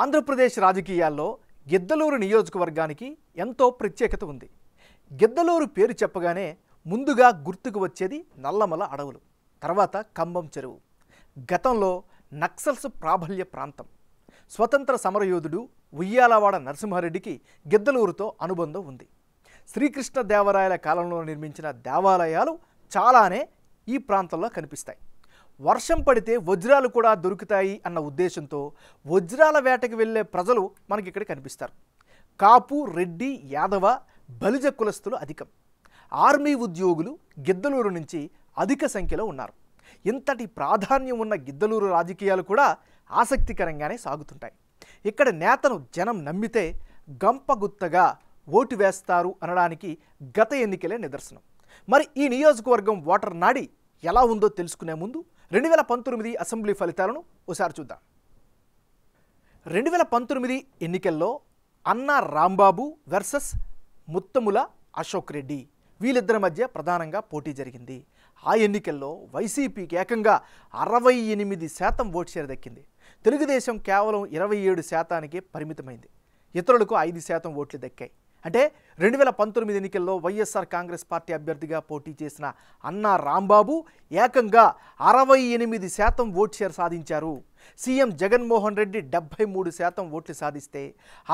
ఆంధ్రప్రదేశ్ రాజకీయాల్లో గిద్దలూరు నియోజకవర్గానికి ఎంతో ప్రత్యేకత ఉంది గిద్దలూరు పేరు చెప్పగానే ముందుగా గుర్తుకు వచ్చేది నల్లమల అడవులు తర్వాత కంబం చెరువు గతంలో నక్సల్స్ ప్రాబల్య ప్రాంతం స్వతంత్ర సమరయోధుడు ఉయ్యాలవాడ నరసింహారెడ్డికి గిద్దలూరుతో అనుబంధం ఉంది శ్రీకృష్ణ దేవరాయల కాలంలో నిర్మించిన దేవాలయాలు చాలానే ఈ ప్రాంతంలో కనిపిస్తాయి వర్షం పడితే వజ్రాలు కూడా దొరుకుతాయి అన్న ఉద్దేశంతో వజ్రాల వేటకు వెళ్ళే ప్రజలు మనకి ఇక్కడ కనిపిస్తారు కాపు రెడ్డి యాదవ బలిజ కులస్తులు అధికం ఆర్మీ ఉద్యోగులు గిద్దలూరు నుంచి అధిక సంఖ్యలో ఉన్నారు ఇంతటి ప్రాధాన్యం ఉన్న గిద్దలూరు రాజకీయాలు కూడా ఆసక్తికరంగానే సాగుతుంటాయి ఇక్కడ నేతను జనం నమ్మితే గంపగుత్తగా ఓటు వేస్తారు అనడానికి గత ఎన్నికలే నిదర్శనం మరి ఈ నియోజకవర్గం ఓటర్ నాడి ఎలా ఉందో తెలుసుకునే ముందు రెండు వేల పంతొమ్మిది అసెంబ్లీ ఫలితాలను ఒకసారి చూద్దాం రెండు వేల పంతొమ్మిది ఎన్నికల్లో అన్నా రాంబాబు వర్సెస్ ముత్తముల అశోక్ రెడ్డి వీళ్ళిద్దరి మధ్య ప్రధానంగా పోటీ జరిగింది ఆ ఎన్నికల్లో వైసీపీకి ఏకంగా అరవై ఎనిమిది శాతం ఓట్ షేర్ దక్కింది తెలుగుదేశం కేవలం ఇరవై ఏడు శాతానికే పరిమితమైంది ఇతరులకు ఐదు శాతం ఓట్లు దక్కాయి అంటే రెండు వేల పంతొమ్మిది ఎన్నికల్లో వైఎస్ఆర్ కాంగ్రెస్ పార్టీ అభ్యర్థిగా పోటీ చేసిన అన్నా రాంబాబు ఏకంగా అరవై ఎనిమిది శాతం ఓట్ షేర్ సాధించారు సీఎం జగన్మోహన్ రెడ్డి డెబ్బై మూడు శాతం ఓట్లు సాధిస్తే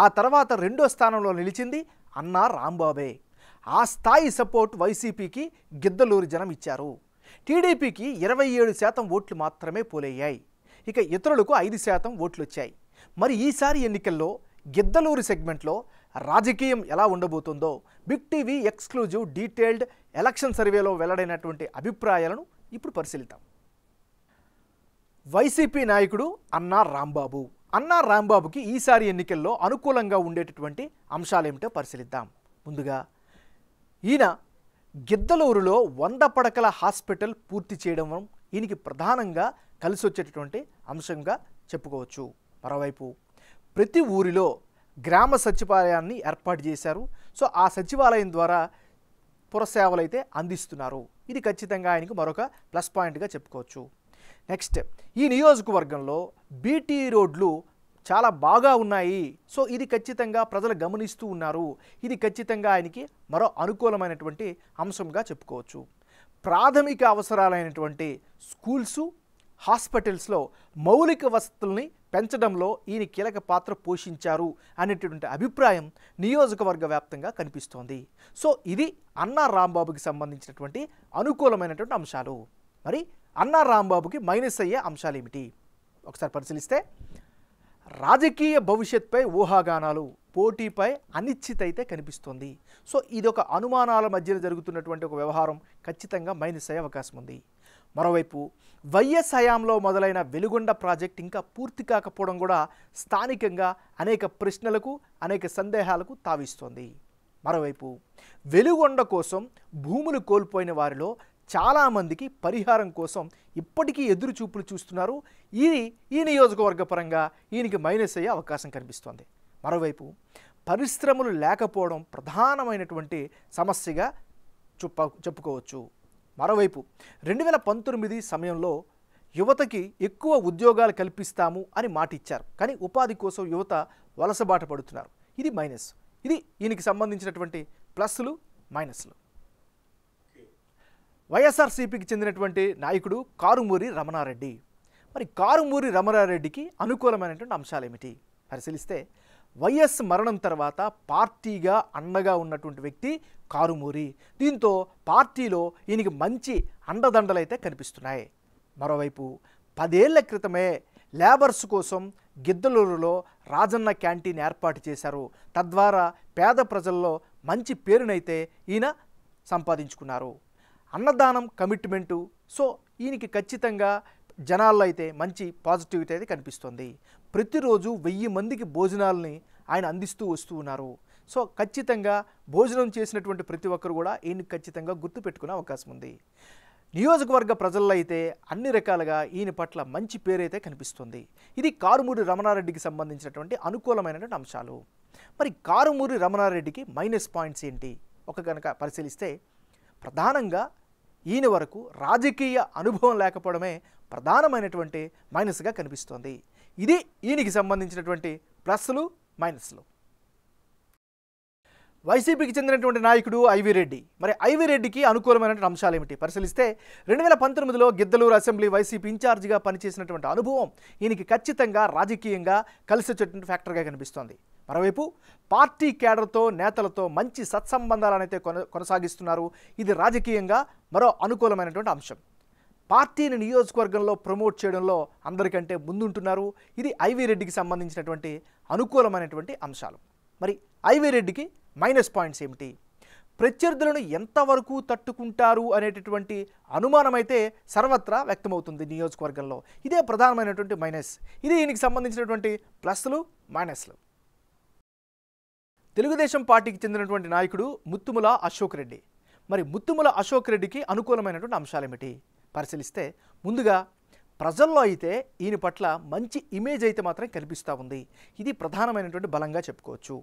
ఆ తర్వాత రెండో స్థానంలో నిలిచింది అన్నా రాంబాబే ఆ స్థాయి సపోర్ట్ వైసీపీకి గిద్దలూరి జనం ఇచ్చారు టీడీపీకి ఇరవై ఏడు శాతం ఓట్లు మాత్రమే పోలయ్యాయి ఇక ఇతరులకు ఐదు శాతం ఓట్లు వచ్చాయి మరి ఈసారి ఎన్నికల్లో గిద్దలూరి సెగ్మెంట్లో రాజకీయం ఎలా ఉండబోతుందో big TV exclusive detailed election సర్వేలో వెల్లడైనటువంటి అభిప్రాయాలను ఇప్పుడు పరిశీలిద్దాం వైసీపీ నాయకుడు అన్నా రాంబాబు అన్నా రాంబాబుకి ఈసారి ఎన్నికల్లో అనుకూలంగా ఉండేటటువంటి అంశాలేమిటో పరిశీలిద్దాం ముందుగా ఈయన గిద్దలూరులో వంద పడకల హాస్పిటల్ పూర్తి చేయడం ఈయనకి ప్రధానంగా కలిసి వచ్చేటటువంటి అంశంగా చెప్పుకోవచ్చు మరోవైపు ప్రతి ఊరిలో గ్రామ సచివాలయాన్ని ఏర్పాటు చేశారు సో ఆ సచివాలయం ద్వారా పురసేవలు అయితే అందిస్తున్నారు ఇది ఖచ్చితంగా ఆయనకు మరొక ప్లస్ పాయింట్గా చెప్పుకోవచ్చు నెక్స్ట్ ఈ నియోజకవర్గంలో బీటీ రోడ్లు చాలా బాగా ఉన్నాయి సో ఇది ఖచ్చితంగా ప్రజలు గమనిస్తూ ఉన్నారు ఇది ఖచ్చితంగా ఆయనకి మరో అనుకూలమైనటువంటి అంశంగా చెప్పుకోవచ్చు ప్రాథమిక అవసరాలైనటువంటి స్కూల్సు హాస్పిటల్స్లో మౌలిక వసతుల్ని పెంచడంలో ఈయన కీలక పాత్ర పోషించారు అనేటటువంటి అభిప్రాయం నియోజకవర్గ వ్యాప్తంగా కనిపిస్తోంది సో ఇది అన్నా రాంబాబుకి సంబంధించినటువంటి అనుకూలమైనటువంటి అంశాలు మరి అన్నా రాంబాబుకి మైనస్ అయ్యే అంశాలు ఏమిటి ఒకసారి పరిశీలిస్తే రాజకీయ భవిష్యత్పై ఊహాగానాలు పోటీపై అనిశ్చితైతే కనిపిస్తుంది సో ఇది ఒక అనుమానాల మధ్యన జరుగుతున్నటువంటి ఒక వ్యవహారం ఖచ్చితంగా మైనస్ అయ్యే అవకాశం ఉంది మరోవైపు వైఎస్ హయాంలో మొదలైన వెలుగొండ ప్రాజెక్ట్ ఇంకా పూర్తి కాకపోవడం కూడా స్థానికంగా అనేక ప్రశ్నలకు అనేక సందేహాలకు తావిస్తోంది మరోవైపు వెలుగొండ కోసం భూములు కోల్పోయిన వారిలో చాలామందికి పరిహారం కోసం ఇప్పటికీ ఎదురు చూపులు చూస్తున్నారు ఇది ఈ నియోజకవర్గ పరంగా ఈయనకి మైనస్ అయ్యే అవకాశం కనిపిస్తోంది మరోవైపు పరిశ్రమలు లేకపోవడం ప్రధానమైనటువంటి సమస్యగా చెప్ప చెప్పుకోవచ్చు మరోవైపు రెండు వేల పంతొమ్మిది సమయంలో యువతకి ఎక్కువ ఉద్యోగాలు కల్పిస్తాము అని మాట ఇచ్చారు కానీ ఉపాధి కోసం యువత వలసబాట పడుతున్నారు ఇది మైనస్ ఇది దీనికి సంబంధించినటువంటి ప్లస్లు మైనస్లు వైఎస్ఆర్సీపీకి చెందినటువంటి నాయకుడు కారుమూరి రమణారెడ్డి మరి కారుమూరి రమణారెడ్డికి అనుకూలమైనటువంటి అంశాలు ఏమిటి పరిశీలిస్తే వైఎస్ మరణం తర్వాత పార్టీగా అండగా ఉన్నటువంటి వ్యక్తి కారుమూరి దీంతో పార్టీలో ఈయనకి మంచి అండదండలైతే కనిపిస్తున్నాయి మరోవైపు పదేళ్ల క్రితమే లేబర్స్ కోసం గిద్దలూరులో రాజన్న క్యాంటీన్ ఏర్పాటు చేశారు తద్వారా పేద ప్రజల్లో మంచి పేరునైతే ఈయన సంపాదించుకున్నారు అన్నదానం కమిట్మెంటు సో ఈయనకి ఖచ్చితంగా జనాల్లో అయితే మంచి పాజిటివిటీ అయితే కనిపిస్తుంది ప్రతిరోజు వెయ్యి మందికి భోజనాలని ఆయన అందిస్తూ వస్తూ ఉన్నారు సో ఖచ్చితంగా భోజనం చేసినటువంటి ప్రతి ఒక్కరు కూడా ఈయన్ని ఖచ్చితంగా గుర్తుపెట్టుకునే అవకాశం ఉంది నియోజకవర్గ ప్రజల్లో అయితే అన్ని రకాలుగా ఈయన పట్ల మంచి పేరైతే కనిపిస్తుంది ఇది కారుమూరి రమణారెడ్డికి సంబంధించినటువంటి అనుకూలమైనటువంటి అంశాలు మరి కారుమూరి రమణారెడ్డికి మైనస్ పాయింట్స్ ఏంటి ఒక కనుక పరిశీలిస్తే ప్రధానంగా ఈయన వరకు రాజకీయ అనుభవం లేకపోవడమే ప్రధానమైనటువంటి మైనస్గా కనిపిస్తోంది ఇది ఈయనకి సంబంధించినటువంటి ప్లస్లు మైనస్లు వైసీపీకి చెందినటువంటి నాయకుడు ఐవీ రెడ్డి మరి ఐవీ రెడ్డికి అనుకూలమైనటువంటి అంశాలు ఏమిటి పరిశీలిస్తే రెండు వేల పంతొమ్మిదిలో గిద్దలూరు అసెంబ్లీ వైసీపీ ఇన్ఛార్జిగా పనిచేసినటువంటి అనుభవం ఈయనకి ఖచ్చితంగా రాజకీయంగా కలిసి వచ్చేటువంటి ఫ్యాక్టర్గా కనిపిస్తోంది మరోవైపు పార్టీ కేడర్తో నేతలతో మంచి సత్సంబంధాలనైతే కొన కొనసాగిస్తున్నారు ఇది రాజకీయంగా మరో అనుకూలమైనటువంటి అంశం పార్టీని నియోజకవర్గంలో ప్రమోట్ చేయడంలో అందరికంటే ముందుంటున్నారు ఇది ఐవీ రెడ్డికి సంబంధించినటువంటి అనుకూలమైనటువంటి అంశాలు మరి ఐవీ రెడ్డికి మైనస్ పాయింట్స్ ఏమిటి ప్రత్యర్థులను ఎంతవరకు తట్టుకుంటారు అనేటటువంటి అనుమానమైతే సర్వత్రా వ్యక్తమవుతుంది నియోజకవర్గంలో ఇదే ప్రధానమైనటువంటి మైనస్ ఇది దీనికి సంబంధించినటువంటి ప్లస్లు మైనస్లు తెలుగుదేశం పార్టీకి చెందినటువంటి నాయకుడు ముత్తుముల అశోక్ రెడ్డి మరి ముత్తుముల అశోక్ రెడ్డికి అనుకూలమైనటువంటి అంశాలు ఏమిటి పరిశీలిస్తే ముందుగా ప్రజల్లో అయితే ఈయన పట్ల మంచి ఇమేజ్ అయితే మాత్రం కనిపిస్తూ ఉంది ఇది ప్రధానమైనటువంటి బలంగా చెప్పుకోవచ్చు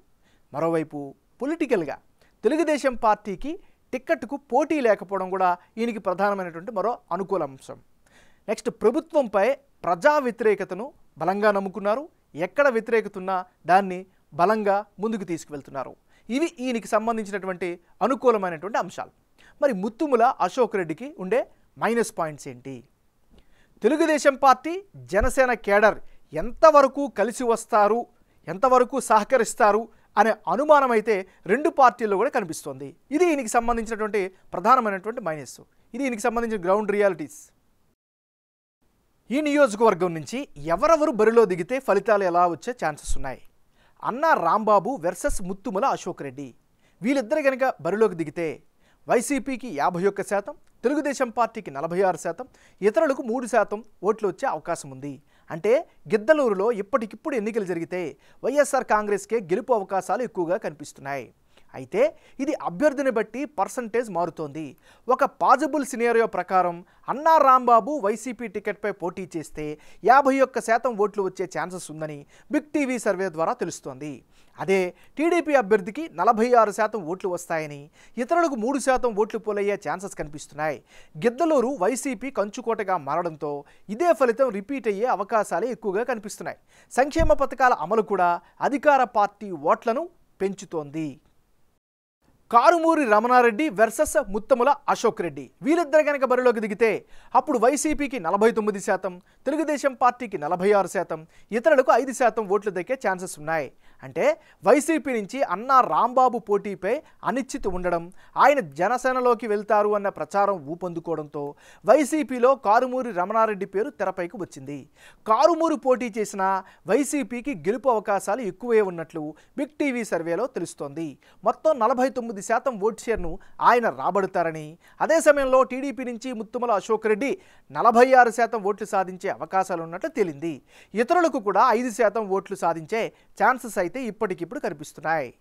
మరోవైపు పొలిటికల్గా తెలుగుదేశం పార్టీకి టిక్కెట్కు పోటీ లేకపోవడం కూడా ఈయనకి ప్రధానమైనటువంటి మరో అనుకూల అంశం నెక్స్ట్ ప్రభుత్వంపై ప్రజా వ్యతిరేకతను బలంగా నమ్ముకున్నారు ఎక్కడ వ్యతిరేకత ఉన్నా దాన్ని బలంగా ముందుకు తీసుకువెళ్తున్నారు ఇవి ఈయనకి సంబంధించినటువంటి అనుకూలమైనటువంటి అంశాలు మరి ముత్తుముల అశోక్ రెడ్డికి ఉండే మైనస్ పాయింట్స్ ఏంటి తెలుగుదేశం పార్టీ జనసేన కేడర్ ఎంతవరకు కలిసి వస్తారు ఎంతవరకు సహకరిస్తారు అనే అనుమానం అయితే రెండు పార్టీల్లో కూడా కనిపిస్తోంది ఇది ఈయనకి సంబంధించినటువంటి ప్రధానమైనటువంటి మైనస్ ఇది ఈయనకి సంబంధించిన గ్రౌండ్ రియాలిటీస్ ఈ నియోజకవర్గం నుంచి ఎవరెవరు బరిలో దిగితే ఫలితాలు ఎలా వచ్చే ఛాన్సెస్ ఉన్నాయి అన్నా రాంబాబు వెర్సెస్ ముత్తుమల అశోక్ రెడ్డి వీళ్ళిద్దరు కనుక బరిలోకి దిగితే వైసీపీకి యాభై ఒక్క శాతం తెలుగుదేశం పార్టీకి నలభై ఆరు శాతం ఇతరులకు మూడు శాతం ఓట్లు వచ్చే అవకాశం ఉంది అంటే గిద్దలూరులో ఇప్పటికిప్పుడు ఎన్నికలు జరిగితే వైఎస్ఆర్ కాంగ్రెస్కే గెలుపు అవకాశాలు ఎక్కువగా కనిపిస్తున్నాయి అయితే ఇది అభ్యర్థిని బట్టి పర్సంటేజ్ మారుతోంది ఒక పాజిబుల్ సినేరియో ప్రకారం అన్నా రాంబాబు వైసీపీ టికెట్పై పోటీ చేస్తే యాభై ఒక్క శాతం ఓట్లు వచ్చే ఛాన్సెస్ ఉందని బిగ్ టీవీ సర్వే ద్వారా తెలుస్తోంది అదే టీడీపీ అభ్యర్థికి నలభై ఆరు శాతం ఓట్లు వస్తాయని ఇతరులకు మూడు శాతం ఓట్లు పోలయ్యే ఛాన్సెస్ కనిపిస్తున్నాయి గిద్దలూరు వైసీపీ కంచుకోటగా మారడంతో ఇదే ఫలితం రిపీట్ అయ్యే అవకాశాలే ఎక్కువగా కనిపిస్తున్నాయి సంక్షేమ పథకాల అమలు కూడా అధికార పార్టీ ఓట్లను పెంచుతోంది కారుమూరి రమణారెడ్డి వెర్సెస్ ముత్తముల అశోక్ రెడ్డి వీళ్ళిద్దరు కనుక బరిలోకి దిగితే అప్పుడు వైసీపీకి నలభై తొమ్మిది శాతం తెలుగుదేశం పార్టీకి నలభై ఆరు శాతం ఇతరులకు ఐదు శాతం ఓట్లు దక్కే ఛాన్సెస్ ఉన్నాయి అంటే వైసీపీ నుంచి అన్నా రాంబాబు పోటీపై అనిశ్చితి ఉండడం ఆయన జనసేనలోకి వెళ్తారు అన్న ప్రచారం ఊపందుకోవడంతో వైసీపీలో కారుమూరి రమణారెడ్డి పేరు తెరపైకి వచ్చింది కారుమూరు పోటీ చేసిన వైసీపీకి గెలుపు అవకాశాలు ఎక్కువే ఉన్నట్లు బిగ్ టీవీ సర్వేలో తెలుస్తోంది మొత్తం నలభై తొమ్మిది శాతం ఓట్ షేర్ను ఆయన రాబడతారని అదే సమయంలో టీడీపీ నుంచి ముత్తుమల అశోక్ రెడ్డి నలభై ఆరు శాతం ఓట్లు సాధించే అవకాశాలున్నట్లు తేలింది ఇతరులకు కూడా ఐదు శాతం ఓట్లు సాధించే ఛాన్సెస్ అయితే ఇప్పటికిప్పుడు కనిపిస్తున్నాయి